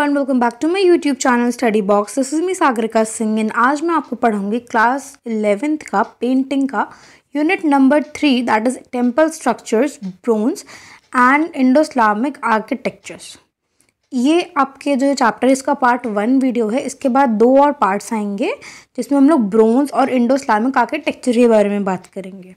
Everyone welcome back to my YouTube channel Study Box this is me Sagarika Singh and आज मैं आपको पढ़ाऊंगी class eleventh का पेंटिंग का unit number three that is temple structures bronze and Indo Islamic architectures ये आपके जो chapter इसका पार्ट वन वीडियो है इसके बाद दो और पार्ट्स आएंगे जिसमें हम लोग ब्रोन्स और इंडो इस्लामिक आर्किटेक्चर के बारे में बात करेंगे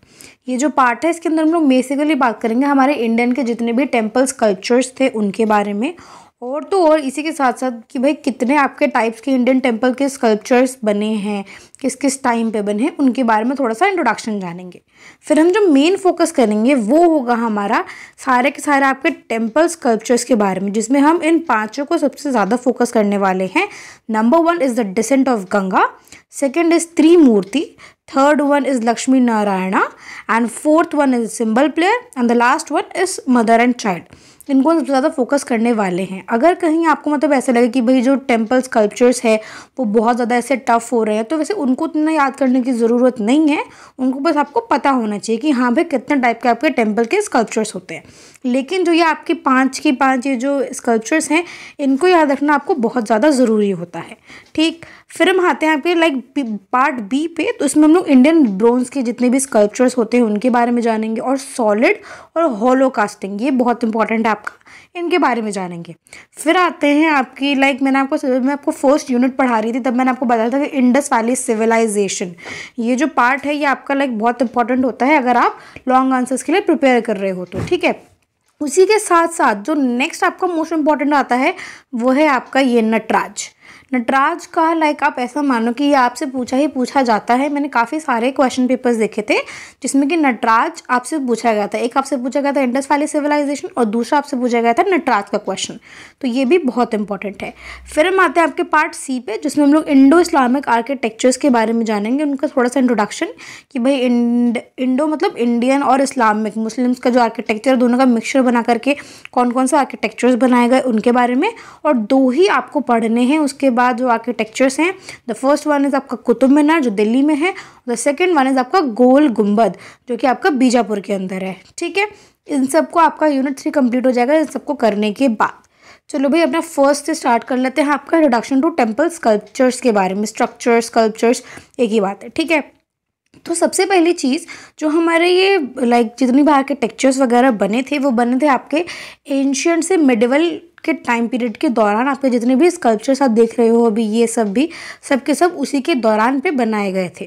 ये जो पार्ट है इसके अंदर हम लोग बेसिकली बात करेंगे हमारे इंडियन के जितने भी टेम्पल्स कल्चर्स थे उनके बारे में और तो और इसी के साथ साथ कि भाई कितने आपके टाइप्स के इंडियन टेम्पल के स्कल्पचर्स बने हैं किस किस टाइम पे बने हैं उनके बारे में थोड़ा सा इंट्रोडक्शन जानेंगे फिर हम जो मेन फोकस करेंगे वो होगा हमारा सारे के सारे आपके टेम्पल स्कल्पचर्स के बारे में जिसमें हम इन पाँचों को सबसे ज़्यादा फोकस करने वाले हैं number one is the descent of Ganga second is Trimurti third one is Lakshmi Narayana and fourth one is cymbal player and the last one is mother and child इनको सबसे ज़्यादा फोकस करने वाले हैं अगर कहीं आपको मतलब ऐसे लगे कि भाई जो टेम्पल स्कल्पचर्स है वो बहुत ज़्यादा ऐसे टफ हो रहे हैं तो वैसे उनको उतना याद करने की ज़रूरत नहीं है उनको बस आपको पता होना चाहिए कि हाँ भाई कितने टाइप के आपके टेम्पल के स्कल्पचर्स होते हैं लेकिन जो ये आपके पाँच की पाँच ये जो स्कल्पचर्स हैं इनको याद रखना आपको बहुत ज़्यादा ज़रूरी होता है ठीक फिर हम आते हैं आपके लाइक पार्ट बी पे तो इसमें हम लोग इंडियन ब्रोन्स के जितने भी स्कल्पचर्स होते हैं उनके बारे में जानेंगे और सॉलिड और होलो कास्टिंग ये बहुत इंपॉर्टेंट है आपका इनके बारे में जानेंगे फिर आते हैं आपकी लाइक मैंने आपको मैं आपको फर्स्ट यूनिट पढ़ा रही थी तब मैंने आपको बताया था कि इंडस वैली सिविलाइजेशन ये जो पार्ट है ये आपका लाइक बहुत इंपॉर्टेंट होता है अगर आप लॉन्ग आंसर्स के लिए प्रिपेयर कर रहे हो तो ठीक है उसी के साथ साथ जो नेक्स्ट आपका मोस्ट इंपॉर्टेंट आता है वो है आपका ये नटराज नटराज का लाइक आप ऐसा मानो कि ये आपसे पूछा ही पूछा जाता है मैंने काफ़ी सारे क्वेश्चन पेपर्स देखे थे जिसमें कि नटराज आपसे पूछा गया था एक आपसे पूछा गया था इंडस वैली सिविलाइजेशन और दूसरा आपसे पूछा गया था नटराज का क्वेश्चन तो ये भी बहुत इंपॉर्टेंट है फिर हम आते हैं आपके पार्ट सी पे जिसमें हम लोग इंडो इस्लामिक आर्किटेक्चर्स के बारे में जानेंगे उनका थोड़ा सा इंट्रोडक्शन कि भाई इंड इंडो मतलब इंडियन और इस्लामिक मुस्लिम्स का जो आर्किटेक्चर दोनों का मिक्सचर बना करके कौन कौन सा आर्किटेक्चर्स बनाए गए उनके बारे में और दो ही आपको पढ़ने हैं उसके बाद बाद जो आर्किटेक्चर्स हैं द फर्स्ट वन इज़ आपका कुतुब मीनार जो दिल्ली में है द सेकेंड वन इज़ आपका गोल गुम्बद जो कि आपका बीजापुर के अंदर है ठीक है इन सबको आपका यूनिट थ्री कम्प्लीट हो जाएगा इन सबको करने के बाद चलो भाई अपना फर्स्ट से स्टार्ट कर लेते हैं आपका इंट्रोडक्शन टू टेम्पल स्कल्पचर्स के बारे में स्ट्रक्चर स्कल्पचर्स एक ही बात है ठीक है तो सबसे पहली चीज़ जो हमारे ये लाइक जितनी भी आर्किटेक्चर्स वगैरह बने थे वो बने थे आपके एंशियंट से मिडिवल के टाइम पीरियड के दौरान आपके जितने भी स्कल्पचर्स आप देख रहे हो अभी ये सब भी सब के सब उसी के दौरान पे बनाए गए थे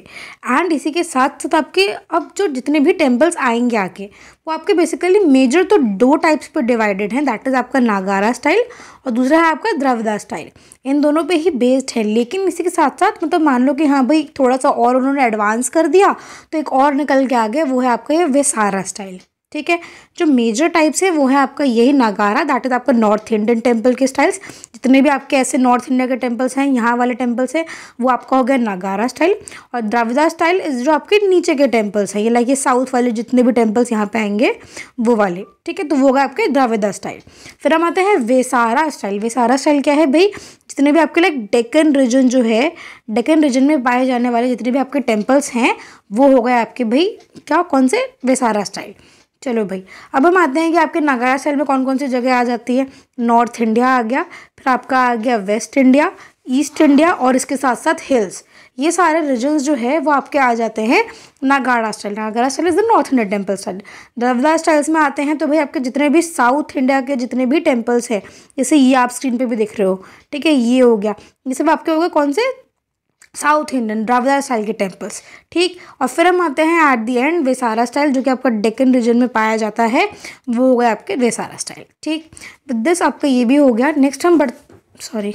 एंड इसी के साथ साथ आपके अब जो जितने भी टेम्पल्स आएंगे आके वो आपके बेसिकली मेजर तो दो टाइप्स पर डिवाइडेड हैं दैट इज़ आपका नागारा स्टाइल और दूसरा है आपका द्रवदा स्टाइल इन दोनों पे ही बेस्ड है लेकिन इसी के साथ साथ मतलब मान लो कि हाँ भाई थोड़ा सा और उन्होंने एडवांस कर दिया तो एक और निकल के आ गया वो है आपका ये वेसारा स्टाइल ठीक है जो मेजर टाइप्स है वो है आपका यही नागारा दैट इज़ आपका नॉर्थ इंडियन टेम्पल के स्टाइल्स जितने भी आपके ऐसे नॉर्थ इंडिया के टेम्पल्स हैं यहाँ वाले टेम्पल्स हैं वो आपका हो गया नागारा स्टाइल और द्राविदा स्टाइल इज जो आपके नीचे के टेम्पल्स हैं ये लाइक ये साउथ वाले जितने भी टेम्पल्स यहाँ पे आएंगे वो वाले ठीक है तो वो होगा आपके द्राविदा स्टाइल फिर हम आते हैं वेसारा स्टाइल वेसारा स्टाइल क्या है भाई जितने भी आपके लाइक डेकन रीजन जो है डेकन रीजन में पाए जाने वाले जितने भी आपके टेम्पल्स हैं वो हो गए आपके भाई क्या कौन से वेसारा स्टाइल चलो भाई अब हम आते हैं कि आपके नागाया स्टाइल में कौन कौन सी जगह आ जाती है नॉर्थ इंडिया आ गया फिर आपका आ गया वेस्ट इंडिया ईस्ट इंडिया और इसके साथ साथ हिल्स ये सारे रीजन्स जो है वो आपके आ जाते हैं Nagara style Nagara style is the north Indian temple style Dravida styles में आते हैं तो भाई आपके जितने भी साउथ इंडिया के जितने भी टेम्पल्स हैं जैसे ये आप स्क्रीन पे भी देख रहे हो ठीक है ये हो गया ये सब आपके हो गए कौन से साउथ इंडियन द्रावदा स्टाइल के टेम्पल्स ठीक और फिर हम आते हैं at the end Vesara style जो कि आपका डेकन रीजन में पाया जाता है वो हो गया आपके वेसारा स्टाइल ठीक दिस आपका ये भी हो गया नेक्स्ट हम बढ़ सॉरी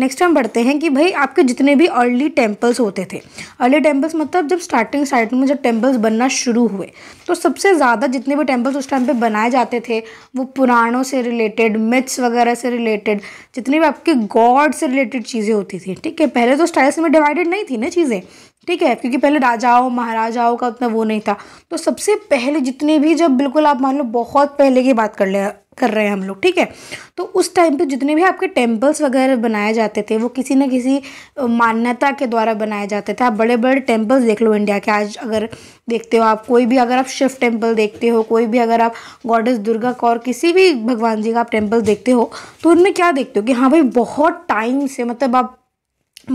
नेक्स्ट हम बढ़ते हैं कि भाई आपके जितने भी अर्ली टेम्पल्स होते थे अर्ली टेम्पल्स मतलब जब स्टार्टिंग स्टार्टिंग में जब टेम्पल्स बनना शुरू हुए तो सबसे ज़्यादा जितने भी टेम्पल्स उस टाइम पे बनाए जाते थे वो पुराणों से रिलेटेड मिथ्स वगैरह से रिलेटेड जितने भी आपके गॉड से रिलेटेड चीज़ें होती थी ठीक है पहले तो स्टाइल्स में डिवाइडेड नहीं थी ना चीज़ें ठीक है क्योंकि पहले राजाओं महाराजाओं का उतना वो नहीं था तो सबसे पहले जितने भी जब बिल्कुल आप मान लो बहुत पहले की बात कर ले कर रहे हैं हम लोग ठीक है तो उस टाइम पे जितने भी आपके टेम्पल्स वगैरह बनाए जाते थे वो किसी न किसी मान्यता के द्वारा बनाए जाते थे आप बड़े बड़े टेम्पल्स देख लो इंडिया के आज अगर देखते हो आप कोई भी अगर आप शिव टेम्पल देखते हो कोई भी अगर आप गॉडेस दुर्गा का और किसी भी भगवान जी का आप टेम्पल देखते हो तो उनमें क्या देखते हो कि हाँ भाई बहुत टाइम से मतलब आप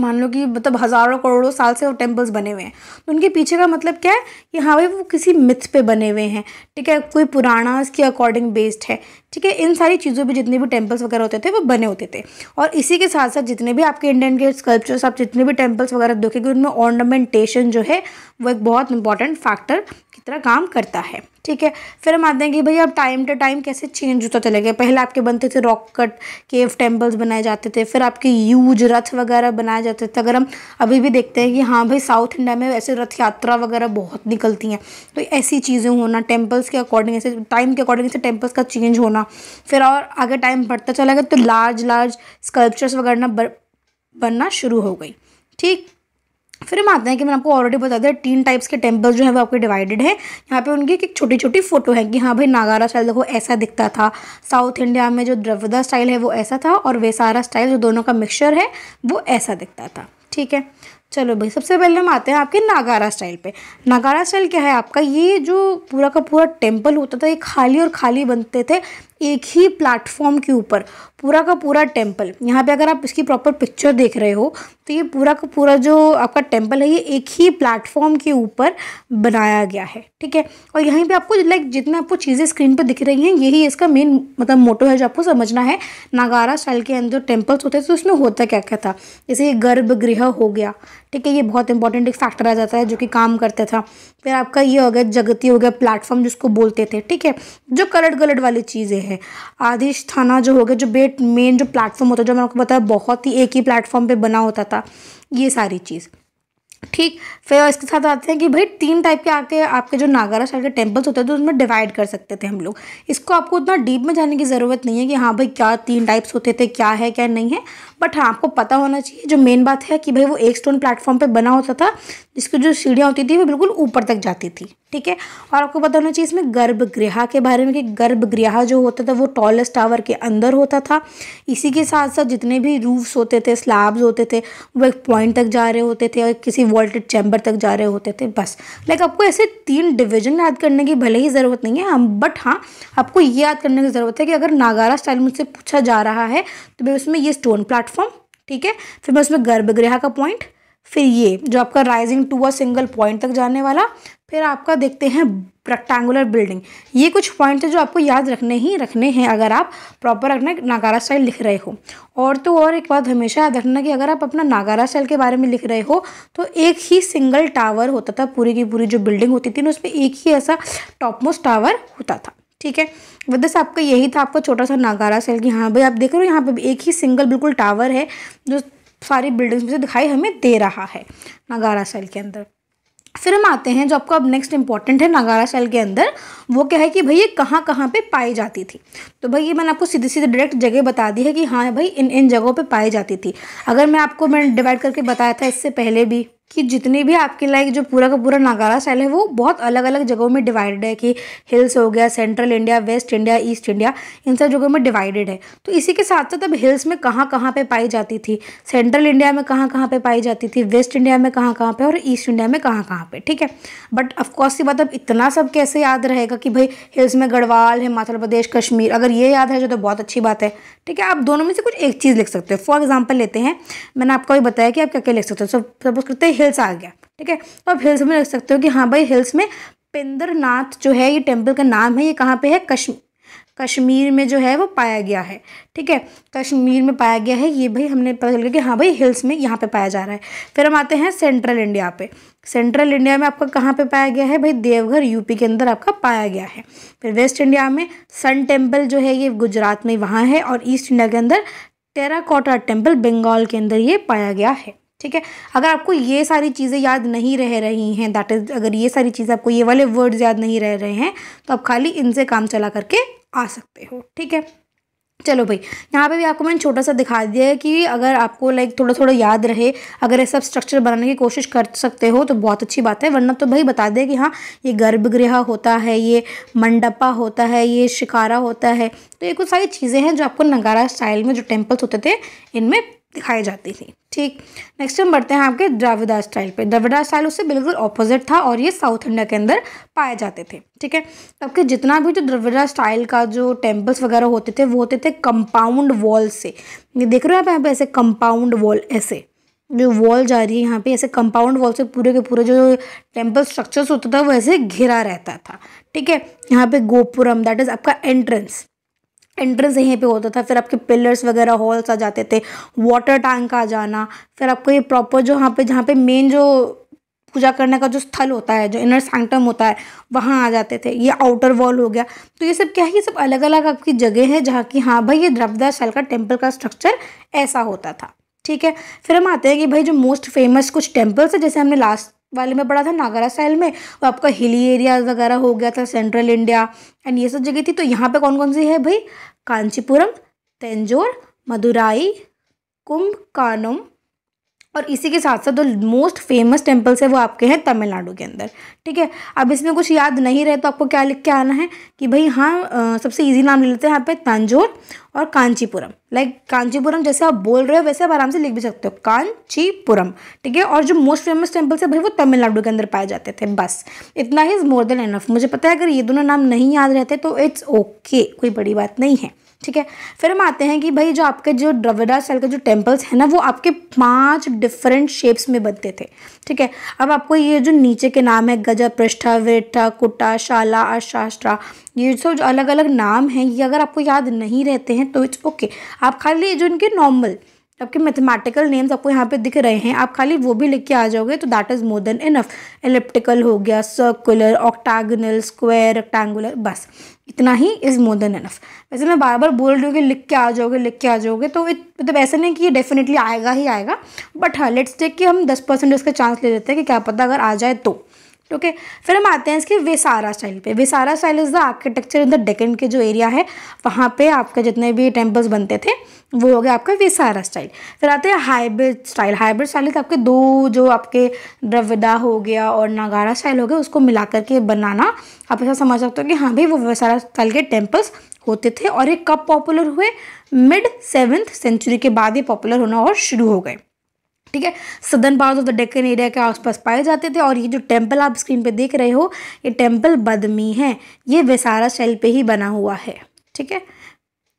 मान लो कि मतलब हज़ारों करोड़ों साल से वो टेम्पल्स बने हुए हैं तो उनके पीछे का मतलब क्या है कि हाँ भाई वो किसी मिथ पे बने हुए हैं ठीक है कोई पुराना इसके अकॉर्डिंग बेस्ड है ठीक है इन सारी चीज़ों पर जितने भी टेम्पल्स वगैरह होते थे वो बने होते थे और इसी के साथ साथ जितने भी आपके इंडियन के स्कल्पचर्स आप जितने भी टेम्पल्स वगैरह देखेंगे उनमें ऑर्नामेंटेशन जो है वो एक बहुत इंपॉर्टेंट फैक्टर तरह काम करता है ठीक है फिर हम आते हैं कि भाई अब टाइम टू टाइम कैसे चेंज होता चले गया पहले आपके बनते थे रॉक कट केव टेम्पल्स बनाए जाते थे फिर आपके यूज रथ वगैरह बनाए जाते थे अगर हम अभी भी देखते हैं कि हाँ भाई साउथ इंडिया में ऐसे रथ यात्रा वगैरह बहुत निकलती हैं तो ऐसी चीज़ें होना टेम्पल्स के अकॉर्डिंग ऐसे टाइम के अकॉर्डिंग ऐसे टेम्पल्स का चेंज होना फिर और आगे टाइम बढ़ता चला गया तो लार्ज लार्ज स्कल्पचर्स वगैरह बनना शुरू हो गई ठीक फिर हम आते हैं कि मैंने आपको ऑलरेडी बता दिया तीन टाइप्स के टेम्पल्स जो है वो आपके डिवाइडेड है यहाँ पे उनकी एक छोटी छोटी फोटो है कि हाँ भाई नागारा स्टाइल देखो ऐसा दिखता था साउथ इंडिया में जो द्रविदा स्टाइल है वो ऐसा था और वेसारा स्टाइल जो दोनों का मिक्सचर है वो ऐसा दिखता था ठीक है चलो भाई सबसे पहले हम आते हैं आपके नागारा स्टाइल पे नागारा स्टाइल क्या है आपका ये जो पूरा का पूरा टेम्पल होता था ये खाली और खाली बनते थे एक ही प्लेटफॉर्म के ऊपर पूरा का पूरा टेम्पल यहाँ पे अगर आप इसकी प्रॉपर पिक्चर देख रहे हो तो ये पूरा का पूरा जो आपका टेम्पल है ये एक ही प्लेटफॉर्म के ऊपर बनाया गया है ठीक है और यहीं पे आपको लाइक जितना आपको चीज़ें स्क्रीन पर दिख रही हैं यही इसका मेन मतलब मोटो है जो आपको समझना है नागारा स्टाइल के अंदर टेम्पल्स होते थे तो उसमें होता क्या क्या था जैसे ये गर्भगृह हो गया ठीक है ये बहुत इंपॉर्टेंट एक फैक्टर आ जाता है जो कि काम करता था फिर आपका ये हो गया जगती हो गया प्लेटफॉर्म जिसको बोलते थे ठीक है जो कलट गलट वाली चीज़ें हैं आदिश थाना जो हो गया जो बेट इंटरनेट मेन जो प्लेटफॉर्म होता है जो मैंने आपको बताया बहुत ही एक ही प्लेटफॉर्म पे बना होता था ये सारी चीज़ ठीक फिर इसके साथ आते हैं कि भाई तीन टाइप के आके आपके जो नागारा साइड के टेम्पल्स होते थे तो उनमें डिवाइड कर सकते थे हम लोग इसको आपको उतना डीप में जाने की ज़रूरत नहीं है कि हाँ भाई क्या तीन टाइप्स होते थे क्या है क्या नहीं है बट हाँ आपको पता होना चाहिए जो मेन बात है कि भाई वो एक स्टोन प्लेटफॉर्म पर बना होता था जिसकी जो सीढ़ियाँ होती थी वो बिल्कुल ऊपर तक जाती थी ठीक है और आपको पता होना चाहिए इसमें गर्भगृह के बारे में कि गर्भगृह जो होता था वो टॉलेस्ट टावर के अंदर होता था इसी के साथ साथ जितने भी रूफ्स होते थे स्लैब्स होते थे वो एक पॉइंट तक जा रहे होते थे और किसी वॉल्टेड चैम्बर तक जा रहे होते थे बस लाइक आपको ऐसे तीन डिविजन याद करने की भले ही ज़रूरत नहीं है हम बट हाँ आपको ये याद करने की ज़रूरत है कि अगर नागारा स्टाइल मुझसे पूछा जा रहा है तो मैं उसमें ये स्टोन प्लेटफॉर्म ठीक है फिर मैं उसमें गर्भगृह का पॉइंट फिर ये जो आपका rising to a single point तक जाने वाला फिर आपका देखते हैं रेक्टेंगुलर बिल्डिंग ये कुछ पॉइंट हैं जो आपको याद रखने ही रखने हैं अगर आप प्रॉपर अपना नागारा स्टाइल लिख रहे हो और तो और एक बात हमेशा याद रखना कि अगर आप अपना नागारा स्टाइल के बारे में लिख रहे हो तो एक ही सिंगल टावर होता था पूरी की पूरी जो बिल्डिंग होती थी ना उसमें एक ही ऐसा टॉपमोस्ट टावर होता था ठीक है वैसे आपका यही था आपका छोटा सा नागारा सेल की हाँ भाई आप देख रहे हो यहाँ पे एक ही सिंगल बिल्कुल टावर है जो सारी बिल्डिंग्स में से दिखाई हमें दे रहा है नगारा सेल के अंदर फिर हम आते हैं जो आपको अब नेक्स्ट इंपॉर्टेंट है नगारा सेल के अंदर वो क्या है कि भाई ये कहाँ कहाँ पे पाई जाती थी तो भाई ये मैंने आपको सीधे सीधे डायरेक्ट जगह बता दी है कि हाँ भाई इन इन जगहों पे पाई जाती थी अगर मैं आपको मैंने डिवाइड करके बताया था इससे पहले भी कि जितने भी आपके लाइक जो पूरा का पूरा नागारा स्टाइल है वो बहुत अलग अलग जगहों में डिवाइडेड है कि हिल्स हो गया central India west India east India इन सब जगहों में डिवाइडेड है तो इसी के साथ साथ अब हिल्स में कहाँ कहाँ पे पाई जाती थी सेंट्रल इंडिया में कहाँ कहाँ पे पाई जाती थी वेस्ट इंडिया में कहाँ कहाँ पर और ईस्ट इंडिया में कहाँ कहाँ पर ठीक है बट ऑफकोर्स ये बात अब इतना सब कैसे याद रहेगा कि भाई हिल्स में गढ़वाल हिमाचल प्रदेश कश्मीर अगर ये याद है जो तो बहुत अच्छी बात है ठीक है आप दोनों में से कुछ एक चीज़ लिख सकते हो फॉर एग्जाम्पल लेते हैं मैंने आपको भी बताया कि आप क्या क्या लिख सकते हो सब सपोज करते हैं हिल्स आ गया ठीक है आप हिल्स में रख सकते हो कि हाँ भाई हिल्स में पिंद्रनाथ जो है ये टेम्पल का नाम है ये कहाँ पर है कश्मीर कश्मीर में जो है वो पाया गया है ठीक है कश्मीर में पाया गया है ये भाई हमने पता चल गया कि हाँ भाई हिल्स में यहाँ पे पाया जा रहा है फिर हम आते हैं सेंट्रल इंडिया पे सेंट्रल इंडिया में आपका कहाँ पे पाया गया है भाई देवघर यूपी के अंदर आपका पाया गया है फिर वेस्ट इंडिया में सन टेम्पल जो है ये गुजरात में वहाँ है और ईस्ट इंडिया के अंदर टेराकोटा टेम्पल बंगाल के अंदर ये पाया गया है ठीक है अगर आपको ये सारी चीज़ें याद नहीं रह रही हैं दैट इज़ अगर ये सारी चीज़ें आपको ये वाले वर्ड्स याद नहीं रह रहे हैं तो आप खाली इनसे काम चला करके आ सकते हो ठीक है चलो भाई यहाँ पे भी आपको मैंने छोटा सा दिखा दिया है कि अगर आपको लाइक थोड़ा थोड़ा याद रहे अगर ये सब स्ट्रक्चर बनाने की कोशिश कर सकते हो तो बहुत अच्छी बात है वरना तो भाई बता दें कि हाँ ये गर्भगृह होता है ये मंडपा होता है ये शिकारा होता है तो ये कुछ सारी चीज़ें हैं जो आपको नगारा स्टाइल में जो टेम्पल्स होते थे इनमें दिखाई जाती थी ठीक नेक्स्ट हम बढ़ते हैं आपके द्रविदा स्टाइल पे द्राविडा स्टाइल उससे बिल्कुल ऑपोजिट था और ये साउथ इंडिया के अंदर पाए जाते थे ठीक है आपके जितना भी जो द्राविडा स्टाइल का जो टेम्पल्स वगैरह होते थे वो होते थे कंपाउंड वॉल से ये देख रहे हो आप यहाँ पे ऐसे कंपाउंड वॉल ऐसे जो वॉल जा रही है यहाँ पे ऐसे कंपाउंड वॉल से पूरे के पूरे जो टेम्पल स्ट्रक्चर्स होता था वो ऐसे घिरा रहता था ठीक है यहाँ पे गोपुरम दैट इज़ आपका एंट्रेंस एंट्रेंस यहीं पे होता था फिर आपके पिलर्स वगैरह हॉल्स आ जाते थे वाटर टैंक आ जाना फिर आपको ये प्रॉपर जो यहाँ पे जहाँ पे मेन जो पूजा करने का जो स्थल होता है जो इनर सैंक्टम होता है वहाँ आ जाते थे ये आउटर वॉल हो गया तो ये सब क्या है ये सब अलग अलग आपकी जगह है जहाँ की हाँ भाई ये द्रवदा शैल का टेम्पल का स्ट्रक्चर ऐसा होता था ठीक है फिर हम आते हैं कि भाई जो मोस्ट फेमस कुछ टेम्पल्स है जैसे हमने लास्ट वाले में पड़ा था नागरा स्टाइल में वो आपका हिली एरिया वगैरह हो गया था सेंट्रल इंडिया एंड ये सब जगह थी तो यहाँ पे कौन कौन सी है भाई कांचीपुरम तेंजोर मदुराई कुंभ कानम और इसी के साथ साथ जो मोस्ट फेमस टेम्पल्स है वो आपके हैं तमिलनाडु के अंदर ठीक है अब इसमें कुछ याद नहीं रहे तो आपको क्या लिख के आना है कि भाई हाँ सबसे इजी नाम ले लेते हैं यहाँ पे तंजोर और कांचीपुरम लाइक कांचीपुरम जैसे आप बोल रहे हो वैसे आप आराम से लिख भी सकते हो कांचीपुरम ठीक है और जो मोस्ट फेमस टेम्पल्स है भाई वो तमिलनाडु के अंदर पाए जाते थे बस इतना ही इज़ मोर देन एनफ मुझे पता है अगर ये दोनों नाम नहीं याद रहते तो इट्स ओके okay, कोई बड़ी बात नहीं है ठीक है फिर हम आते हैं कि भाई जो आपके जो द्रविड़ा सेल के जो टेम्पल्स हैं ना वो आपके पांच डिफरेंट शेप्स में बनते थे ठीक है अब आपको ये जो नीचे के नाम है गजा पृष्ठा वेठा कुटा शाला अशास्त्रा ये सब जो अलग अलग नाम हैं ये अगर आपको याद नहीं रहते हैं तो इट्स ओके आप खाली जो इनके नॉर्मल आपके मैथमेटिकल नेम्स आपको यहाँ पे दिख रहे हैं आप खाली वो भी लिख के आ जाओगे तो that is more than enough elliptical हो गया सर्कुलर ऑक्टागनल स्क्वायर रेक्टेंगुलर बस इतना ही इज़ मोर देन इनफ वैसे मैं बार बार बोल रही हूँ कि लिख के आ जाओगे लिख के आ जाओगे तो इत मतलब ऐसा नहीं कि ये डेफिनेटली आएगा ही आएगा बट हाँ लेट्स टेक कि हम दस परसेंट इसका चांस ले लेते हैं कि क्या पता अगर आ जाए तो ओके okay. फिर हम आते हैं इसके विसारा स्टाइल पे Vesara style is the architecture in the Deccan के जो एरिया है वहाँ पे आपके जितने भी टेम्पल्स बनते थे वो हो गया आपका वेसारा स्टाइल फिर आते हैं हाइब्रिड स्टाइल हाइब्रिड स्टाइल के आपके दो जो आपके द्रविदा हो गया और नागारा स्टाइल हो गया उसको मिला करके बनाना आप ऐसा समझ सकते हो कि हाँ भाई वो विसारा स्टाइल के टेम्पल्स होते थे और ये कब पॉपुलर हुए मिड सेवेंथ सेंचुरी के बाद ये पॉपुलर होना और शुरू हो गए ठीक है southern part of the Deccan area के आसपास पाए जाते थे और ये जो टेम्पल आप स्क्रीन पे देख रहे हो ये टेम्पल बदमी है ये वेसारा शैल पे ही बना हुआ है ठीक है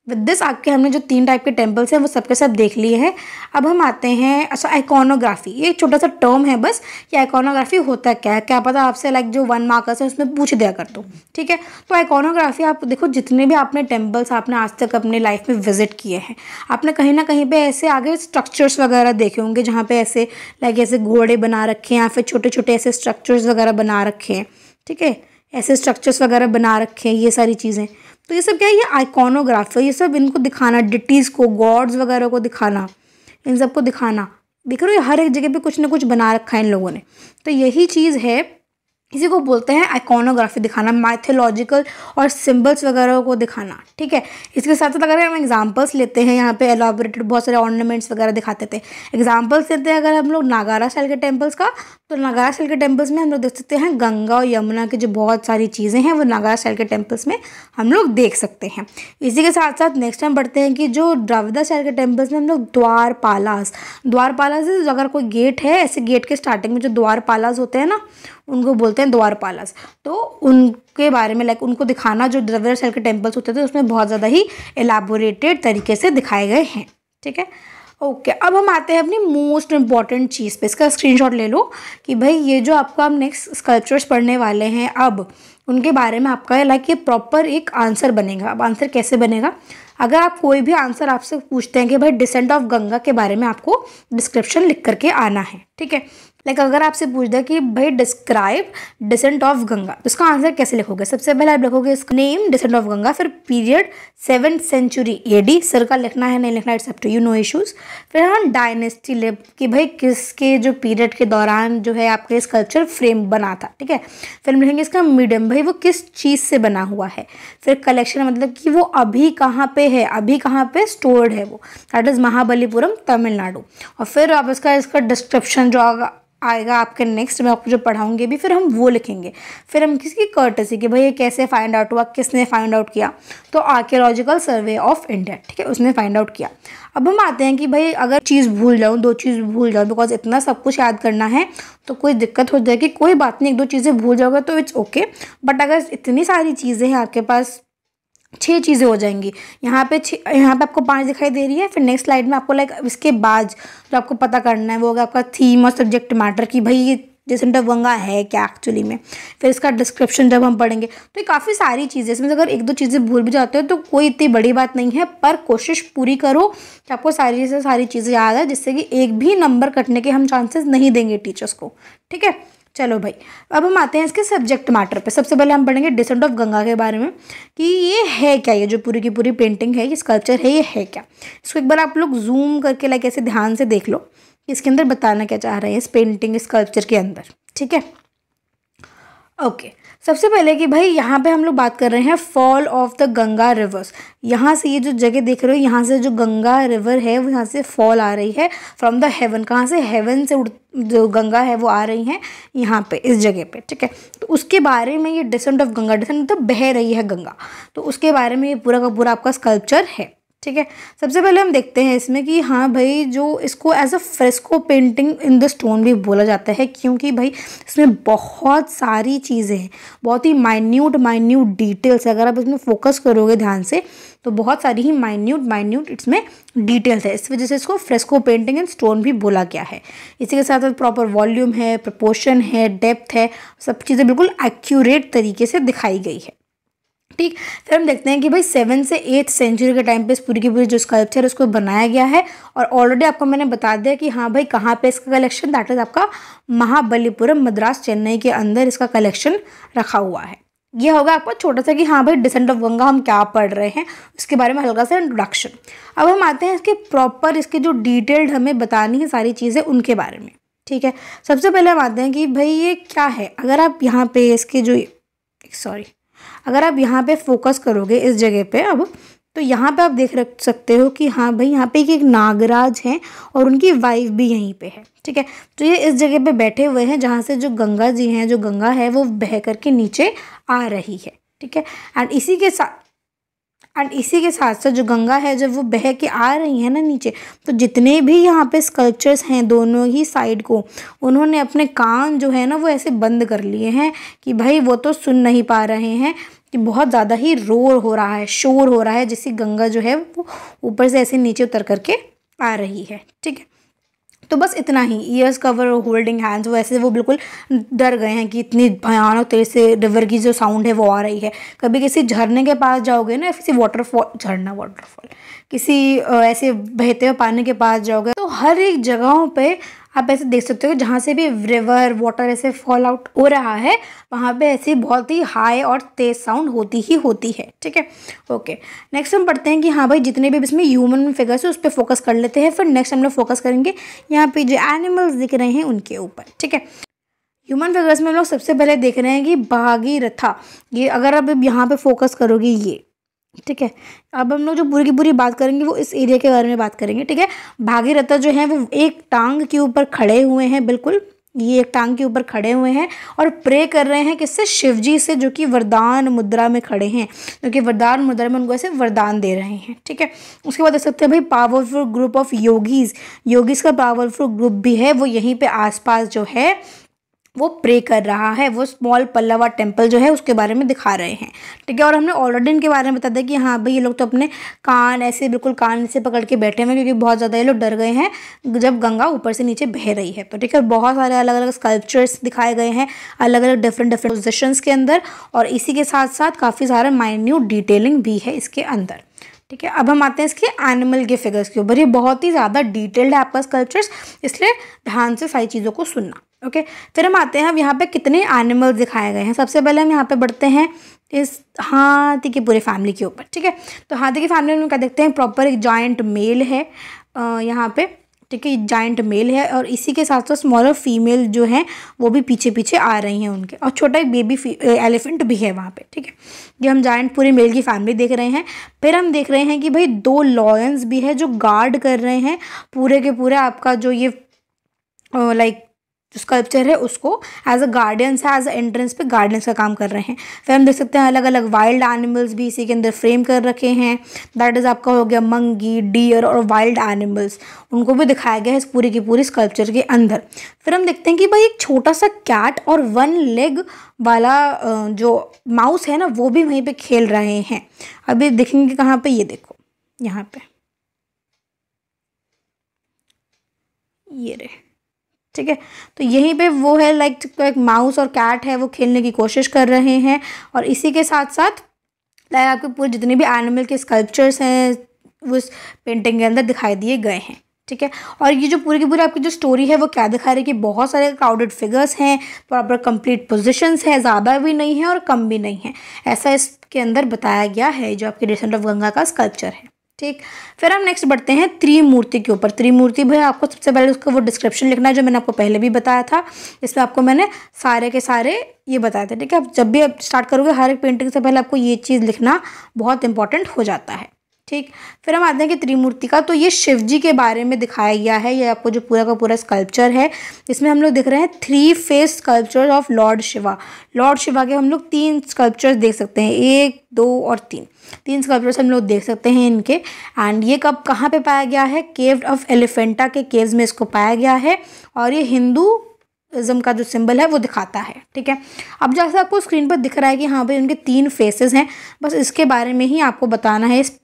विद दिस आपके हमने जो तीन टाइप के टेम्पल्स हैं वो सबके सब देख लिए हैं अब हम आते हैं अच्छा आइकोनोग्राफी ये एक छोटा सा टर्म है बस कि आइकोनोग्राफी होता है क्या है क्या पता आपसे लाइक जो वन मार्कर्स है उसमें पूछ दिया कर दो ठीक है तो आइकोनोग्राफी आप देखो जितने भी आपने टेम्पल्स आपने आज तक अपने लाइफ में विजिट किए हैं आपने कहीं ना कहीं पर ऐसे आगे स्ट्रक्चर्स वगैरह देखे होंगे जहाँ पर ऐसे लाइक ऐसे घोड़े बना रखे हैं या फिर छोटे छोटे ऐसे स्ट्रक्चर्स वगैरह बना रखे हैं ठीक है ऐसे स्ट्रक्चर्स वगैरह बना रखे हैं ये सारी चीज़ें तो ये सब क्या है ये आइकॉनोग्राफी तो ये सब इनको दिखाना डिटीज़ को गॉड्स वगैरह को दिखाना इन सब को दिखाना देख रहे हो हर एक जगह पे कुछ ना कुछ बना रखा है इन लोगों ने तो यही चीज़ है इसी को बोलते हैं आइकोनोग्राफी दिखाना माइथोलॉजिकल और सिंबल्स वगैरह को दिखाना ठीक है इसके साथ साथ अगर हम एग्जांपल्स लेते हैं यहाँ पे एलोबरेटेड बहुत सारे ऑर्नामेंट्स वगैरह दिखाते थे एग्जांपल्स लेते हैं अगर हम लोग नागारा स्टाइल के टेम्पल्स का तो नागारा स्टाइल के टेम्पल्स में हम लोग देख सकते हैं गंगा और यमुना की जो बहुत सारी चीज़ें हैं वो नागारा स्टाइल के टेम्पल्स में हम लोग देख सकते हैं इसी के साथ साथ नेक्स्ट हम बढ़ते हैं कि जो द्रविदा स्टाइल के टेम्पल्स में हम लोग द्वार पालास द्वार पालास अगर कोई गेट है ऐसे गेट के स्टार्टिंग में जो द्वार पालास होते हैं ना उनको बोलते हैं द्वार पालस तो उनके बारे में लाइक उनको दिखाना जो द्रविड़ सेल के टेम्पल्स होते थे उसमें बहुत ज़्यादा ही एलाबोरेटेड तरीके से दिखाए गए हैं ठीक है ओके okay, अब हम आते हैं अपनी मोस्ट इम्पॉर्टेंट चीज़ पे इसका स्क्रीनशॉट ले लो कि भाई ये जो आपका हम नेक्स्ट स्कल्पचर्स पढ़ने वाले हैं अब उनके बारे में आपका लाइक ये प्रॉपर एक आंसर बनेगा अब आंसर कैसे बनेगा अगर आप कोई भी आंसर आपसे पूछते हैं कि भाई डिसेंट ऑफ गंगा के बारे में आपको डिस्क्रिप्शन लिख करके आना है ठीक है लाइक अगर आपसे पूछ दें कि भाई डिस्क्राइब डिसेंट ऑफ गंगा तो उसका आंसर कैसे लिखोगे सबसे पहले आप लिखोगे इसका नेम डिसेंट ऑफ गंगा फिर पीरियड सेवन सेंचुरी एडी सर का लिखना है नहीं लिखना it's up to you no issues फिर हम डायनेस्टी लिप कि भाई किसके जो पीरियड के दौरान जो है आपके स्कल्पचर फ्रेम बना था ठीक है फिर हम लिखेंगे इसका मीडियम भाई वो किस चीज़ से बना हुआ है फिर कलेक्शन मतलब कि वो अभी कहाँ पे है अभी कहाँ पे स्टोर्ड है वो दैट इज़ महाबलीपुरम तमिलनाडु और फिर आप इसका इसका डिस्क्रिप्शन जो आगा आएगा आपके नेक्स्ट में आपको जो पढ़ाऊंगी भी फिर हम वो लिखेंगे फिर हम किसी की कर्टसी कि भाई ये कैसे फाइंड आउट हुआ किसने फाइंड आउट किया तो आर्कियोलॉजिकल सर्वे ऑफ इंडिया ठीक है उसने फाइंड आउट किया अब हम आते हैं कि भाई अगर चीज़ भूल जाऊँ दो चीज़ भूल जाऊँ बिकॉज इतना सब कुछ याद करना है तो कोई दिक्कत हो जाएगी कोई बात नहीं एक दो चीज़ें भूल जाओगे तो इट्स ओके बट अगर इतनी सारी चीज़ें हैं आपके पास छः चीज़ें हो जाएंगी यहाँ पे यहाँ पे आपको पाँच दिखाई दे रही है फिर नेक्स्ट स्लाइड में आपको लाइक इसके बाद जो आपको पता करना है वो होगा आपका थीम और सब्जेक्ट मैटर कि भाई ये जैसेंडर मतलब वंगा है क्या एक्चुअली में फिर इसका डिस्क्रिप्शन जब हम पढ़ेंगे तो ये काफ़ी सारी चीज़ें इसमें अगर एक दो चीज़ें भूल भी जाते हो तो कोई इतनी बड़ी बात नहीं है पर कोशिश पूरी करो कि आपको सारी से सारी चीज़ें याद है जिससे कि एक भी नंबर कटने के हम चांसेस नहीं देंगे टीचर्स को ठीक है चलो भाई अब हम आते हैं इसके सब्जेक्ट मैटर पे सबसे पहले हम पढ़ेंगे डिसेंट ऑफ गंगा के बारे में कि ये है क्या ये जो पूरी की पूरी पेंटिंग है ये स्कल्पचर है ये है क्या इसको एक बार आप लोग जूम करके लाइक ऐसे ध्यान से देख लो कि इसके अंदर बताना क्या चाह रहे हैं इस पेंटिंग स्कल्पचर के अंदर ठीक है ओके okay. सबसे पहले कि भाई यहाँ पे हम लोग बात कर रहे हैं fall of the Ganga rivers यहाँ से ये जो जगह देख रहे हो यहाँ से जो गंगा रिवर है वो यहाँ से फॉल आ रही है फ्रॉम द हेवन कहाँ से हेवन से उड़ जो गंगा है वो आ रही है यहाँ पे इस जगह पे ठीक है तो उसके बारे में ये डिसेंट ऑफ गंगा डिसेंट मतलब तो बह रही है गंगा तो उसके बारे में ये पूरा का पूरा आपका स्कल्पचर है ठीक है सबसे पहले हम देखते हैं इसमें कि हाँ भाई जो इसको as a fresco painting in the stone भी बोला जाता है क्योंकि भाई इसमें बहुत सारी चीज़ें हैं बहुत ही माइन्यूट माइन्यूट डिटेल्स अगर आप इसमें फोकस करोगे ध्यान से तो बहुत सारी ही माइन्यूट माइन्यूट इसमें डिटेल्स है इस वजह से इसको फ्रेस्को पेंटिंग एंड स्टोन भी बोला गया है इसी के साथ साथ प्रॉपर वॉल्यूम है प्रपोर्शन है डेप्थ है सब चीज़ें बिल्कुल एक्यूरेट तरीके से दिखाई गई है ठीक फिर हम देखते हैं कि भाई सेवन से एट सेंचुरी के टाइम पे इस पूरी की पूरी जो स्कल्पचर उसको बनाया गया है और ऑलरेडी आपको मैंने बता दिया कि हाँ भाई कहाँ पे इसका कलेक्शन दैट इज़ आपका महाबलीपुरम मद्रास चेन्नई के अंदर इसका कलेक्शन रखा हुआ है ये होगा आपका छोटा सा कि हाँ भाई डिसेंट ऑफ गंगा हम क्या पढ़ रहे हैं उसके बारे में हल्का सा इंट्रोडक्शन अब हम आते हैं इसके प्रॉपर इसके जो डिटेल्ड हमें बतानी है सारी चीज़ें उनके बारे में ठीक है सबसे पहले हम आते हैं कि भाई ये क्या है अगर आप यहाँ पे इसके जो सॉरी अगर आप यहाँ पे फोकस करोगे इस जगह पे अब तो यहाँ पे आप देख रख सकते हो कि हाँ भाई यहाँ पे एक नागराज हैं और उनकी वाइफ भी यहीं पे है ठीक है तो ये इस जगह पे बैठे हुए हैं जहाँ से जो गंगा जी हैं जो गंगा है वो बह करके नीचे आ रही है ठीक है एंड इसी के साथ एंड इसी के साथ साथ जो गंगा है जब वो बह के आ रही है ना नीचे तो जितने भी यहाँ पे स्कल्पचर्स हैं दोनों ही साइड को उन्होंने अपने कान जो है ना वो ऐसे बंद कर लिए हैं कि भाई वो तो सुन नहीं पा रहे हैं कि बहुत ज़्यादा ही रोर हो रहा है शोर हो रहा है जिससे गंगा जो है वो ऊपर से ऐसे नीचे उतर करके आ रही है ठीक है तो बस इतना ही ईयर्स कवर होल्डिंग हैंड्स वो ऐसे वो बिल्कुल डर गए हैं कि इतनी भयानक तेज से रिवर की जो साउंड है वो आ रही है कभी किसी झरने के पास जाओगे ना किसी वाटरफॉल झरना वाटरफॉल किसी ऐसे बहते हुए पानी के पास जाओगे तो हर एक जगहों पे आप ऐसे देख सकते हो जहाँ से भी रिवर वाटर ऐसे फॉल आउट हो रहा है वहाँ पे ऐसी बहुत ही हाई और तेज साउंड होती ही होती है ठीक है ओके नेक्स्ट हम पढ़ते हैं कि हाँ भाई जितने भी इसमें ह्यूमन फिगर्स है उस पर फोकस कर लेते हैं फिर नेक्स्ट हम लोग फोकस करेंगे यहाँ पे जो एनिमल्स दिख रहे हैं उनके ऊपर ठीक है ह्यूमन फिगर्स में हम लोग सबसे पहले देख रहे हैं कि रथा ये अगर आप यहाँ पे फोकस करोगे ये ठीक है अब हम लोग जो पूरी की पूरी बात करेंगे वो इस एरिया के बारे में बात करेंगे ठीक है भागीरथा जो है वो एक टांग के ऊपर खड़े हुए हैं बिल्कुल ये एक टांग के ऊपर खड़े हुए हैं और प्रे कर रहे हैं किससे शिवजी से जो कि वरदान मुद्रा में खड़े हैं जो कि वरदान मुद्रा में उनको ऐसे वरदान दे रहे हैं ठीक है उसके बाद देख सकते हैं भाई powerful group of yogis yogis का पावरफुल ग्रुप भी है वो यहीं पे आसपास जो है वो प्रे कर रहा है वो स्मॉल पल्लवा टेम्पल जो है उसके बारे में दिखा रहे हैं ठीक है और हमने ऑलरेडी इनके बारे में बता दिया कि हाँ भाई ये लोग तो अपने कान ऐसे बिल्कुल कान से पकड़ के बैठे हुए हैं क्योंकि बहुत ज़्यादा ये लोग डर गए हैं जब गंगा ऊपर से नीचे बह रही है तो ठीक है बहुत सारे अलग अलग स्कल्पचर्स दिखाए गए हैं अलग अलग डिफरेंट डिफरेंट पोजिशन के अंदर और इसी के साथ साथ काफ़ी सारा माइन्यूट डिटेलिंग भी है इसके अंदर ठीक है अब हम आते हैं इसके एनिमल के फिगर्स के ऊपर ये बहुत ही ज़्यादा डिटेल्ड है आपका स्कल्पचर्स इसलिए ध्यान से सारी चीज़ों को सुनना ओके फिर हम आते हैं अब यहाँ पे कितने एनिमल्स दिखाए गए हैं सबसे पहले हम यहाँ पे बढ़ते हैं इस हाथी की पूरे फैमिली के ऊपर ठीक है तो हाथी की फैमिली में क्या देखते हैं प्रॉपर एक जॉइंट मेल है यहाँ पे ठीक है जॉइंट मेल है और इसी के साथ साथ स्मॉलर फीमेल जो है वो भी पीछे पीछे आ रही हैं उनके और छोटा एक बेबी एलिफेंट भी है वहाँ पे ठीक है ये हम जॉइंट पूरे मेल की फैमिली देख रहे हैं फिर हम देख रहे हैं कि भाई दो लॉयंस भी है जो गार्ड कर रहे हैं पूरे के पूरे आपका जो ये लाइक जो स्कल्पचर है उसको एज अ गार्डियंस है एज अ एंट्रेंस पे गार्डियंस का काम कर रहे हैं फिर तो हम देख सकते हैं अलग अलग वाइल्ड एनिमल्स भी इसी के अंदर फ्रेम कर रखे हैं दैट इज़ आपका हो गया मंगी डियर और वाइल्ड एनिमल्स उनको भी दिखाया गया है इस पूरी की पूरी स्कल्पचर के अंदर फिर हम देखते हैं कि भाई एक छोटा सा कैट और वन लेग वाला जो माउस है ना वो भी वहीं पर खेल रहे हैं अभी देखेंगे कहाँ पे ये देखो यहाँ पे ये रहे ठीक है तो यहीं पे वो है लाइक like, तो एक माउस और कैट है वो खेलने की कोशिश कर रहे हैं और इसी के साथ साथ लाइक आपके पूरे जितने भी एनिमल के स्कल्पचर्स हैं उस पेंटिंग के अंदर दिखाई दिए गए हैं ठीक है और ये जो पूरी की पूरी आपकी जो स्टोरी है वो क्या दिखा रही है कि बहुत सारे क्राउडेड फिगर्स हैं प्रॉपर कंप्लीट पोजिशंस है ज़्यादा भी नहीं है और कम भी नहीं है ऐसा इसके अंदर बताया गया है जो आपके डिसेंट ऑफ गंगा का स्कल्पचर है ठीक फिर हम नेक्स्ट बढ़ते हैं त्रिमूर्ति के ऊपर त्रिमूर्ति भाई आपको सबसे पहले उसका वो डिस्क्रिप्शन लिखना है जो मैंने आपको पहले भी बताया था इसमें आपको मैंने सारे के सारे ये बताया था ठीक है आप जब भी आप स्टार्ट करोगे हर एक पेंटिंग से पहले आपको ये चीज़ लिखना बहुत इंपॉर्टेंट हो जाता है ठीक फिर हम आते हैं कि त्रिमूर्ति का तो ये शिव जी के बारे में दिखाया गया है ये आपको जो पूरा का पूरा स्कल्पचर है इसमें हम लोग देख रहे हैं three face sculpture of Lord Shiva Lord Shiva के हम लोग तीन स्कल्पचर्स देख सकते हैं एक दो और तीन तीन स्कल्पचर्स हम लोग देख सकते हैं इनके एंड ये कब कहाँ पर पाया गया है केव ऑफ एलिफेंटा के केव्स में इसको पाया गया है और ये हिंदू जम का जो सिंबल है वो दिखाता है ठीक है अब जैसे आपको स्क्रीन पर दिख रहा है कि हाँ भाई उनके तीन फेसेस हैं बस इसके बारे में ही आपको बताना है इस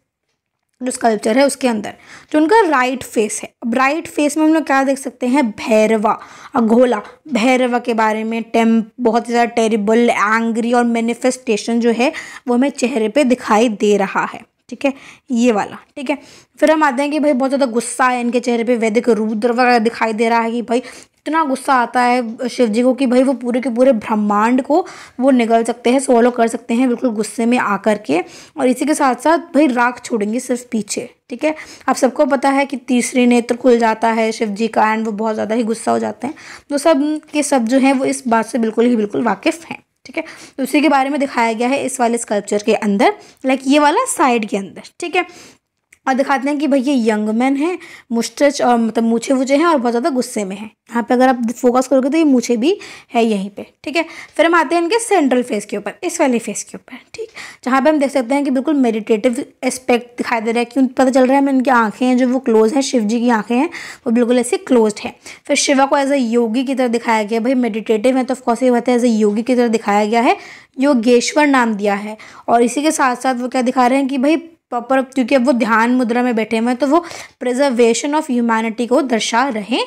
जो स्कल्पचर है उसके अंदर जो उनका राइट फेस है अब राइट फेस में हम लोग क्या देख सकते हैं भैरवा अघोला भैरवा के बारे में टेम बहुत ही ज़्यादा टेरिबल एंग्री और मैनिफेस्टेशन जो है वो हमें चेहरे पे दिखाई दे रहा है ठीक है ये वाला ठीक है फिर हम आते हैं कि भाई बहुत ज़्यादा गुस्सा है इनके चेहरे पे वैदिक रुद्र वगैरह दिखाई दे रहा है कि भाई इतना गुस्सा आता है शिव जी को कि भाई वो पूरे के पूरे ब्रह्मांड को वो निगल सकते हैं सोलो कर सकते हैं बिल्कुल गुस्से में आकर के और इसी के साथ साथ भाई राख छोड़ेंगे सिर्फ पीछे ठीक है आप सबको पता है कि तीसरे नेत्र खुल जाता है शिव जी का एंड वो बहुत ज़्यादा ही गुस्सा हो जाते हैं तो सब के सब जो हैं वो इस बात से बिल्कुल ही बिल्कुल वाकिफ़ हैं ठीक है तो उसी के बारे में दिखाया गया है इस वाले स्कल्पचर के अंदर लाइक ये वाला साइड के अंदर ठीक है और दिखाते हैं कि भाई ये यंग मैन है मुस्टच और मतलब मूछे वूछे हैं और बहुत ज़्यादा गुस्से में है यहाँ पे अगर आप फोकस करोगे तो ये मूछे भी है यहीं पे ठीक है फिर हम आते हैं इनके सेंट्रल फेस के ऊपर इस वाले फेस के ऊपर ठीक जहाँ पे हम देख सकते हैं कि बिल्कुल मेडिटेटिव एस्पेक्ट दिखाई दे रहा है क्यों पता चल रहा है मैं इनकी आँखें हैं जो वो क्लोज हैं शिव जी की आँखें हैं वो बिल्कुल ऐसे क्लोज है फिर शिवा को एज अ योगी की तरह दिखाया गया भाई मेडिटेटिव है तो ऑफकोर्स ये बात है एज अ योगी की तरह दिखाया गया है योगेश्वर नाम दिया है और इसी के साथ साथ वो क्या दिखा रहे हैं कि भाई प्रॉपर क्योंकि अब वो ध्यान मुद्रा में बैठे हुए हैं तो वो प्रिजर्वेशन ऑफ ह्यूमैनिटी को दर्शा रहे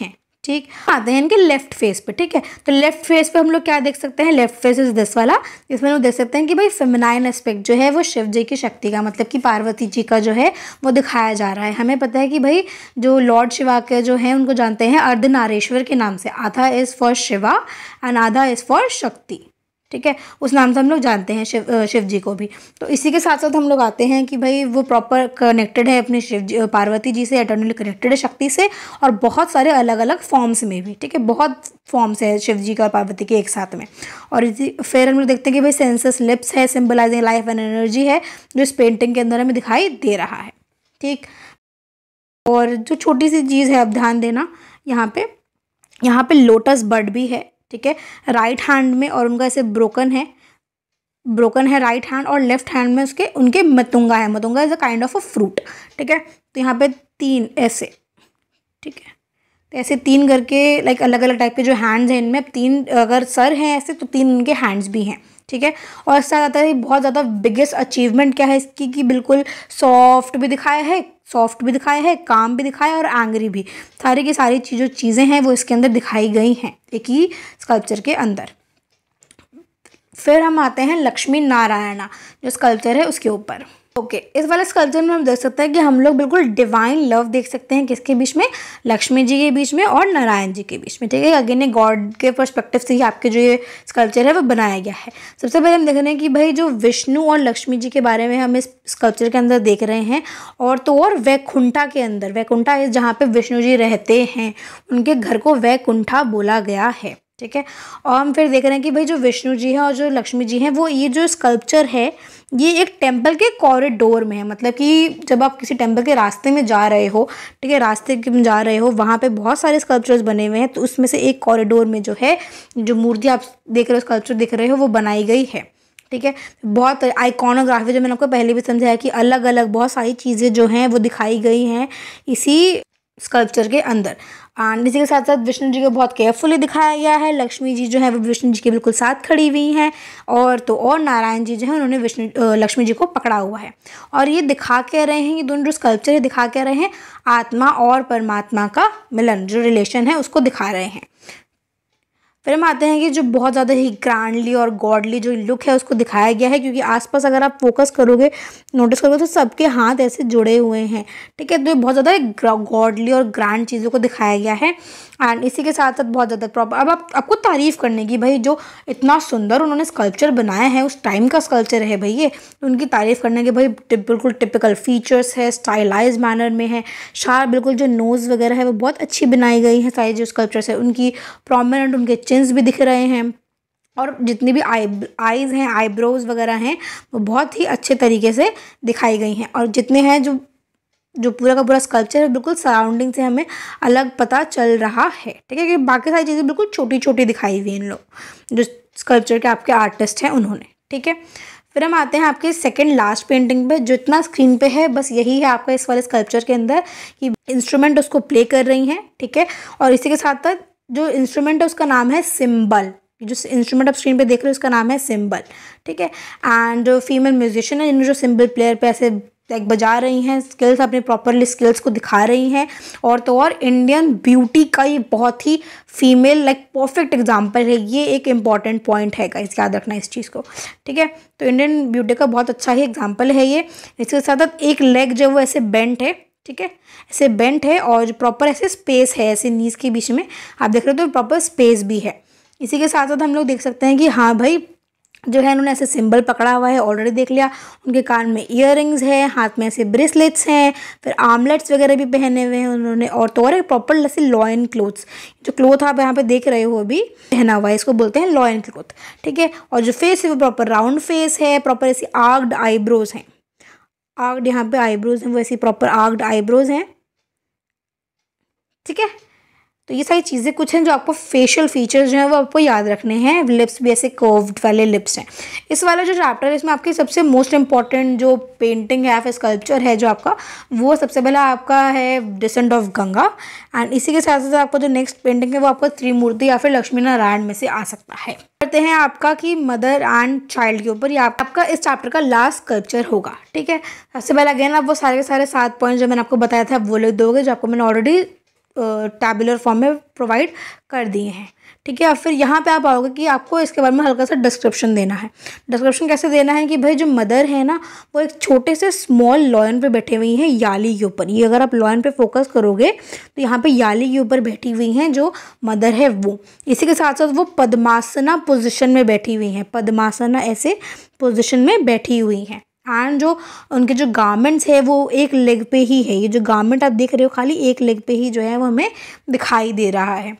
हैं ठीक आते हैं इनके लेफ्ट फेस पे ठीक है तो लेफ्ट फेस पे हम लोग क्या देख सकते हैं लेफ्ट फेस इज दिस वाला इसमें हम लोग देख सकते हैं कि भाई फेमिनाइन एस्पेक्ट जो है वो शिव जी की शक्ति का मतलब कि पार्वती जी का जो है वो दिखाया जा रहा है हमें पता है कि भाई जो लॉर्ड शिवा के जो हैं उनको जानते हैं अर्धनारेश्वर के नाम से आधा इज़ फॉर शिवा एंड आधा इज़ फॉर शक्ति ठीक है उस नाम से हम लोग जानते हैं शिव शिव जी को भी तो इसी के साथ साथ हम लोग आते हैं कि भाई वो प्रॉपर कनेक्टेड है अपने शिव जी पार्वती जी से इंटरनली कनेक्टेड है शक्ति से और बहुत सारे अलग अलग फॉर्म्स में भी ठीक है बहुत फॉर्म्स है शिव जी का और पार्वती के एक साथ में और इसी फिर हम लोग देखते हैं कि भाई सेंसस लिप्स है सिम्बलाइजिंग लाइफ एंड एनर्जी है जो इस पेंटिंग के अंदर हमें दिखाई दे रहा है ठीक और जो छोटी सी चीज़ है अब ध्यान देना यहाँ पे यहाँ पे लोटस बर्ड भी है ठीक है राइट हैंड में और उनका ऐसे ब्रोकन है ब्रोकन है राइट हैंड और लेफ्ट हैंड में उसके उनके मतुंगा है मतुंगा is a kind of a fruit ठीक है तो यहाँ पे तीन ऐसे ठीक है तो ऐसे तीन करके लाइक अलग अलग टाइप के जो हैंड्स हैं इनमें तीन अगर सर हैं ऐसे तो तीन उनके हैंड्स भी हैं ठीक है और इससे आता है बहुत ज़्यादा बिगेस्ट अचीवमेंट क्या है इसकी कि बिल्कुल सॉफ्ट भी दिखाया है सॉफ्ट भी दिखाया है काम भी दिखाया है और एंग्री भी सारी की सारी चीज़ों जो चीज़ें हैं वो इसके अंदर दिखाई गई हैं एक ही स्कल्पचर के अंदर फिर हम आते हैं लक्ष्मी नारायणा जो स्कल्पचर है उसके ऊपर ओके okay, इस वाले स्कल्चर में हम देख सकते हैं कि हम लोग बिल्कुल डिवाइन लव देख सकते हैं किसके बीच में लक्ष्मी जी के बीच में और नारायण जी के बीच में ठीक है अगेन ये गॉड के परस्पेक्टिव से ही आपके जो ये स्कल्चर है वो बनाया गया है सबसे पहले हम देख रहे हैं कि भाई जो विष्णु और लक्ष्मी जी के बारे में हम इस स्कल्चर के अंदर देख रहे हैं और तो और वैकुंठा के अंदर वैकुंठा इस जहाँ पर विष्णु जी रहते हैं उनके घर को वैकुंठा बोला गया है ठीक है और हम फिर देख रहे हैं कि भाई जो विष्णु जी हैं और जो लक्ष्मी जी हैं वो ये जो स्कल्पचर है ये एक टेम्पल के कॉरिडोर में है मतलब कि जब आप किसी टेम्पल के रास्ते में जा रहे हो ठीक है रास्ते में जा रहे हो वहाँ पे बहुत सारे स्कल्पचर्स बने हुए हैं तो उसमें से एक कॉरिडोर में जो है जो मूर्ति आप देख रहे हो स्कल्पचर देख रहे हो वो बनाई गई है ठीक है बहुत आइकॉनोग्राफी जो मैंने आपको पहले भी समझाया कि अलग अलग बहुत सारी चीज़ें जो हैं वो दिखाई गई हैं इसी स्कल्पचर के अंदर एंड इसी के साथ साथ विष्णु जी को बहुत केयरफुली दिखाया गया है लक्ष्मी जी जो है वो विष्णु जी के बिल्कुल साथ खड़ी हुई हैं और तो और नारायण जी जो है उन्होंने विष्णु लक्ष्मी जी को पकड़ा हुआ है और ये दिखा के रहे हैं ये दोनों जो स्कल्पचर है दिखा के रहे हैं आत्मा और परमात्मा का मिलन जो रिलेशन है उसको दिखा रहे हैं फिर हम आते हैं कि जो बहुत ज़्यादा ही ग्रांडली और गॉडली जो लुक है उसको दिखाया गया है क्योंकि आसपास अगर आप फोकस करोगे नोटिस करोगे तो सबके हाथ ऐसे जुड़े हुए हैं ठीक है तो बहुत ज़्यादा गॉडली और ग्रांड चीज़ों को दिखाया गया है एंड इसी के साथ साथ बहुत ज़्यादा प्रॉपर अब आप आपको तारीफ़ करने की भाई जो इतना सुंदर उन्होंने स्कल्पचर बनाया है उस टाइम का स्कल्पचर है भाई ये उनकी तारीफ़ करने के भाई बिल्कुल टिपिकल फीचर्स है स्टाइलाइज मैनर में है शार बिल्कुल जो नोज़ वगैरह है वो बहुत अच्छी बनाई गई है सारी जो स्कल्पचर्स है उनकी प्रोमिनेंट उनके चिन्स भी दिख रहे हैं और जितनी भी आई आईज़ हैं आईब्रोज़ वगैरह हैं वो बहुत ही अच्छे तरीके से दिखाई गई हैं और जितने हैं जो जो पूरा का पूरा स्कल्पचर है बिल्कुल सराउंडिंग से हमें अलग पता चल रहा है ठीक है कि बाकी सारी चीज़ें बिल्कुल छोटी छोटी दिखाई हुई इन लोग जो स्कल्पचर के आपके आर्टिस्ट हैं उन्होंने ठीक है फिर हम आते हैं आपके सेकंड लास्ट पेंटिंग पे जो इतना स्क्रीन पे है बस यही है आपका इस वाले स्कल्पचर के अंदर कि इंस्ट्रूमेंट उसको प्ले कर रही हैं ठीक है और इसी के साथ साथ जो इंस्ट्रूमेंट है उसका नाम है सिम्बल जो इंस्ट्रूमेंट आप स्क्रीन पे देख रहे हो उसका नाम है सिम्बल ठीक है एंड जो फीमेल म्यूजिशियन है जिनमें जो सिम्बल प्लेयर पे ऐसे लाइक बजा रही हैं स्किल्स अपने प्रॉपरली स्किल्स को दिखा रही हैं और तो और इंडियन ब्यूटी का ये बहुत ही फीमेल लाइक परफेक्ट एग्जाम्पल है ये एक इम्पॉर्टेंट पॉइंट है इस याद रखना इस चीज़ को ठीक है तो इंडियन ब्यूटी का बहुत अच्छा ही एग्जाम्पल है ये इसके साथ साथ एक लेग जो वो ऐसे बेंट है ठीक है ऐसे बेंट है और प्रॉपर ऐसे स्पेस है ऐसे नीज के बीच में आप देख रहे हो तो प्रॉपर स्पेस भी है इसी के साथ साथ हम लोग देख सकते हैं कि हाँ भाई जो है उन्होंने ऐसे सिंबल पकड़ा हुआ है ऑलरेडी देख लिया उनके कान में इयर हैं हाथ में ऐसे ब्रेसलेट्स हैं फिर आमलेट्स वगैरह भी पहने हुए हैं उन्होंने और तो और प्रॉपर ऐसे लॉयन क्लोथ्स जो क्लोथ आप यहाँ पे देख रहे हो अभी पहना हुआ है इसको बोलते हैं लॉयन क्लोथ ठीक है और जो फेस है वो प्रॉपर राउंड फेस है प्रॉपर ऐसी आर्ग्ड आईब्रोज हैं आर्ड यहाँ पे आईब्रोज हैं वैसे प्रॉपर आग्ड आईब्रोज हैं ठीक है तो ये सारी चीज़ें कुछ हैं जो आपको फेशियल फीचर्स जो हैं वो आपको याद रखने हैं लिप्स भी ऐसे कर्व्ड वाले लिप्स हैं इस वाला जो चैप्टर है इसमें आपकी सबसे मोस्ट इंपॉर्टेंट जो पेंटिंग है या फिर स्कल्पचर है जो आपका वो सबसे पहला आपका है डिसेंट ऑफ गंगा एंड इसी के साथ साथ आपको जो नेक्स्ट पेंटिंग है वो आपको त्रिमूर्ति या फिर लक्ष्मी नारायण में से आ सकता है करते हैं आपका कि मदर एंड चाइल्ड के ऊपर या आपका इस चैप्टर का लास्ट स्कल्पचर होगा ठीक है सबसे पहले अगेन आप वो सारे के सारे सात पॉइंट जो मैंने आपको बताया था वो लिख दोगे जो आपको मैंने ऑलरेडी टैबुलर फॉर्म में प्रोवाइड कर दिए हैं ठीक है अब फिर यहाँ पे आप आओगे कि आपको इसके बारे में हल्का सा डिस्क्रिप्शन देना है डिस्क्रिप्शन कैसे देना है कि भाई जो मदर है ना वो एक छोटे से स्मॉल लॉयन पे बैठी हुई हैं याली के ऊपर ये अगर आप लॉयन पे फोकस करोगे तो यहाँ पे याली के ऊपर बैठी हुई हैं जो मदर है वो इसी के साथ साथ वो पद्मासना पोजिशन में बैठी हुई हैं पदमासना ऐसे पोजिशन में बैठी हुई हैं एंड जो उनके जो गारमेंट्स है वो एक लेग पे ही है ये जो गारमेंट आप देख रहे हो खाली एक लेग पे ही जो है वो हमें दिखाई दे रहा है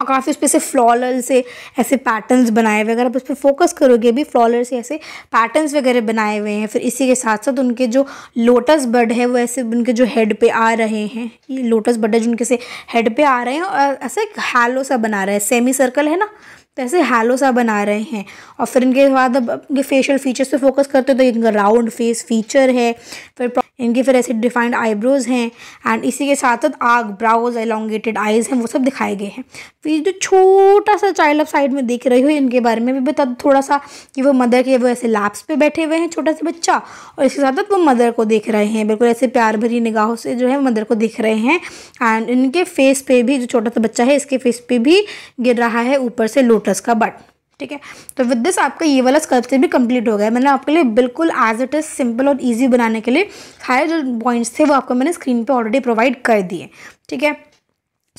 और काफ़ी उस पर से फ्लॉलर से ऐसे पैटर्न्स बनाए हुए अगर आप उस पर फोकस करोगे भी फ्लॉलर से ऐसे पैटर्न्स वगैरह बनाए हुए हैं फिर इसी के साथ साथ उनके जो लोटस बर्ड है वो ऐसे उनके जो हेड पे आ रहे हैं ये लोटस बर्ड है जो उनके से हेड पे आ रहे हैं और ऐसे एक हैलो सा बना रहा है सेमी सर्कल है ना तो ऐसे हैलो सा बना रहे हैं और फिर इनके बाद अब इनके फेशियल फीचर्स पे फोकस करते हो तो इनका राउंड फेस फीचर है फिर इनके फिर ऐसे डिफाइंड आईब्रोज़ हैं एंड इसी के साथ साथ आग ब्राउज एलोंगेटेड आइज़ हैं वो सब दिखाए गए हैं फिर तो जो छोटा सा चाइल्ड आप साइड में देख रही हो इनके बारे में भी बता थोड़ा सा कि वो मदर के वो ऐसे लैप्स पे बैठे हुए हैं छोटा सा बच्चा और इसके साथ साथ वो मदर को देख रहे हैं बिल्कुल ऐसे प्यार भरी निगाहों से जो है मदर को देख रहे हैं एंड इनके फेस पे भी जो छोटा सा बच्चा है इसके फेस पे भी गिर रहा है ऊपर से लोट लोटस का बट ठीक है तो विद दिस आपका ये वाला स्कल्पचर भी कंप्लीट हो गया मैंने आपके लिए बिल्कुल एज इट इज़ सिंपल और इजी बनाने के लिए सारे जो पॉइंट्स थे वो आपको मैंने स्क्रीन पे ऑलरेडी प्रोवाइड कर दिए ठीक है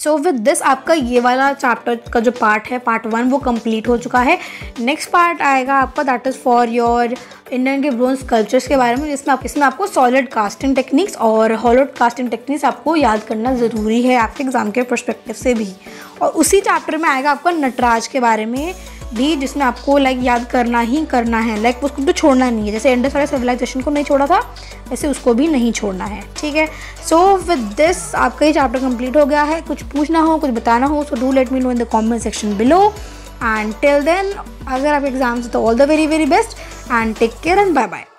सो विद दिस आपका ये वाला चैप्टर का जो पार्ट है पार्ट वन वो कंप्लीट हो चुका है नेक्स्ट पार्ट आएगा आपका that is for your Indian के ब्रोन्स कल्चर्स के बारे में जिसमें आप इसमें आपको सॉलिड कास्टिंग टेक्निक्स और हॉलोड कास्टिंग टेक्निक्स आपको याद करना ज़रूरी है आपके एग्ज़ाम के परस्पेक्टिव से भी और उसी चैप्टर में आएगा आपका नटराज के बारे में भी जिसमें आपको लाइक याद करना ही करना है लाइक उसको तो छोड़ना नहीं है जैसे एंडर वाले सिविलाइजेशन को नहीं छोड़ा था वैसे उसको भी नहीं छोड़ना है ठीक है सो विद दिस आपका ये चैप्टर कंप्लीट हो गया है कुछ पूछना हो कुछ बताना हो so do let me know in the comment section below and till then अगर आप एग्जाम से तो all the very very best and take care and bye bye